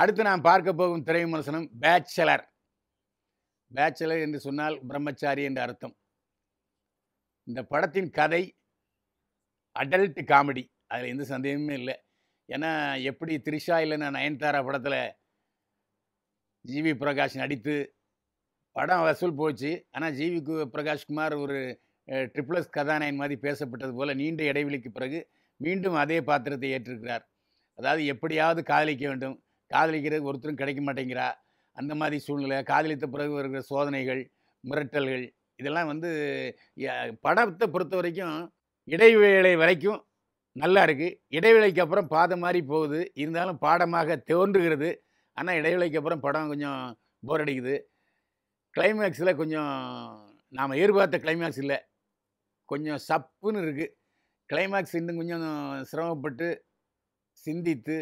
அடுத்து நான் பார்க்க போகும் திரை விமர்சனம் பேச்சலர் பேச்சலர் என்று சொன்னால் பிரம்மச்சாரி என்று அர்த்தம் இந்த படத்தின் கதை அடல்ட் காமெடி அதில் எந்த சந்தேகமே இல்லை ஏன்னா எப்படி த்ரிஷா இல்லைன்னா நயன்தாரா படத்தில் ஜிவி பிரகாஷ் நடித்து படம் வசூல் போச்சு ஆனால் ஜிவி பிரகாஷ் குமார் ஒரு ட்ரிப்ளஸ் கதாநாயகன் மாதிரி பேசப்பட்டது போல் நீண்ட இடைவெளிக்கு பிறகு மீண்டும் அதே பாத்திரத்தை ஏற்றிருக்கிறார் அதாவது எப்படியாவது காதலிக்க வேண்டும் காதலிக்கிறது ஒருத்தரும் கிடைக்க மாட்டேங்கிறா அந்த மாதிரி சூழ்நிலை காதலித்த பிறகு வருகிற சோதனைகள் மிரட்டல்கள் இதெல்லாம் வந்து படத்தை பொறுத்த வரைக்கும் இடைவேளை வரைக்கும் நல்லா இருக்குது இடைவேளைக்கு அப்புறம் பாதை மாதிரி போகுது இருந்தாலும் பாடமாக தோன்றுகிறது ஆனால் இடைவேளைக்கு அப்புறம் படம் கொஞ்சம் போர் அடிக்குது கிளைமேக்ஸில் கொஞ்சம் நாம் எதிர்பார்த்த கிளைமேக்ஸ் இல்லை கொஞ்சம் சப்புன்னு இருக்குது கிளைமேக்ஸ் இன்னும் கொஞ்சம் சிரமப்பட்டு சிந்தித்து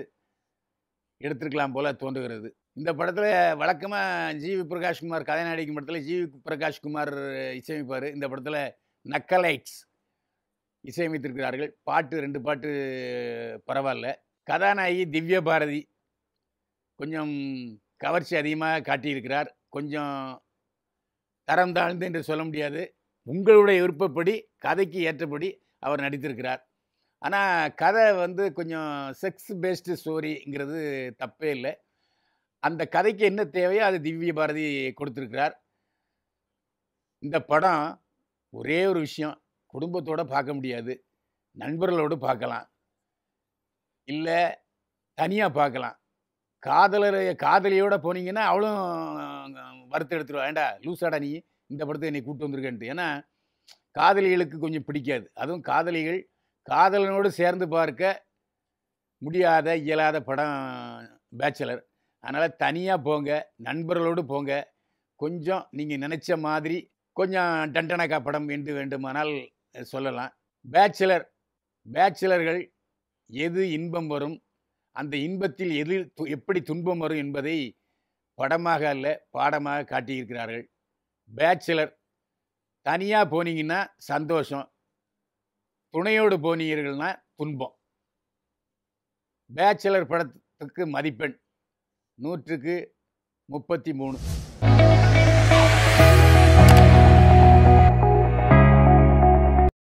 எடுத்திருக்கலாம் போல தோன்றுகிறது இந்த படத்தில் வழக்கமாக ஜிவி பிரகாஷ்குமார் கதை நடிக்கும் படத்தில் ஜிவி பிரகாஷ்குமார் இசையமைப்பார் இந்த படத்தில் நக்கலைட்ஸ் இசையமைத்திருக்கிறார்கள் பாட்டு ரெண்டு பாட்டு பரவாயில்ல கதாநாயகி திவ்ய பாரதி கொஞ்சம் கவர்ச்சி அதிகமாக காட்டியிருக்கிறார் கொஞ்சம் தரம் தாழ்ந்து என்று சொல்ல முடியாது உங்களுடைய விருப்பப்படி கதைக்கு ஏற்றபடி அவர் நடித்திருக்கிறார் ஆனால் கதை வந்து கொஞ்சம் செக்ஸ் பேஸ்டு ஸ்டோரிங்கிறது தப்பே இல்லை அந்த கதைக்கு என்ன தேவையோ அது திவ்ய பாரதி கொடுத்துருக்கிறார் இந்த படம் ஒரே ஒரு விஷயம் குடும்பத்தோடு பார்க்க முடியாது நண்பர்களோடு பார்க்கலாம் இல்லை தனியாக பார்க்கலாம் காதலர் காதலியோடு போனீங்கன்னா அவளும் வறுத்து எடுத்துருவா ஏண்டா லூசாடா நீ இந்த படத்தை என்னை கூப்பிட்டு வந்திருக்கேன்ட்டு ஏன்னா காதலிகளுக்கு கொஞ்சம் பிடிக்காது அதுவும் காதலிகள் காதலனோடு சேர்ந்து பார்க்க முடியாத இயலாத படம் பேச்சுலர் அதனால் தனியாக போங்க நண்பர்களோடு போங்க கொஞ்சம் நீங்கள் நினச்ச மாதிரி கொஞ்சம் டண்டனக்கா படம் என்று வேண்டுமானால் சொல்லலாம் பேச்சலர் பேச்சலர்கள் எது இன்பம் வரும் அந்த இன்பத்தில் எது எப்படி துன்பம் வரும் என்பதை படமாக அல்ல பாடமாக காட்டியிருக்கிறார்கள் பேச்சலர் தனியாக போனீங்கன்னா சந்தோஷம் துணையோடு போனீர்கள்னா துன்பம் பேச்சுலர் படத்துக்கு மதிப்பெண் நூற்றுக்கு முப்பத்தி மூணு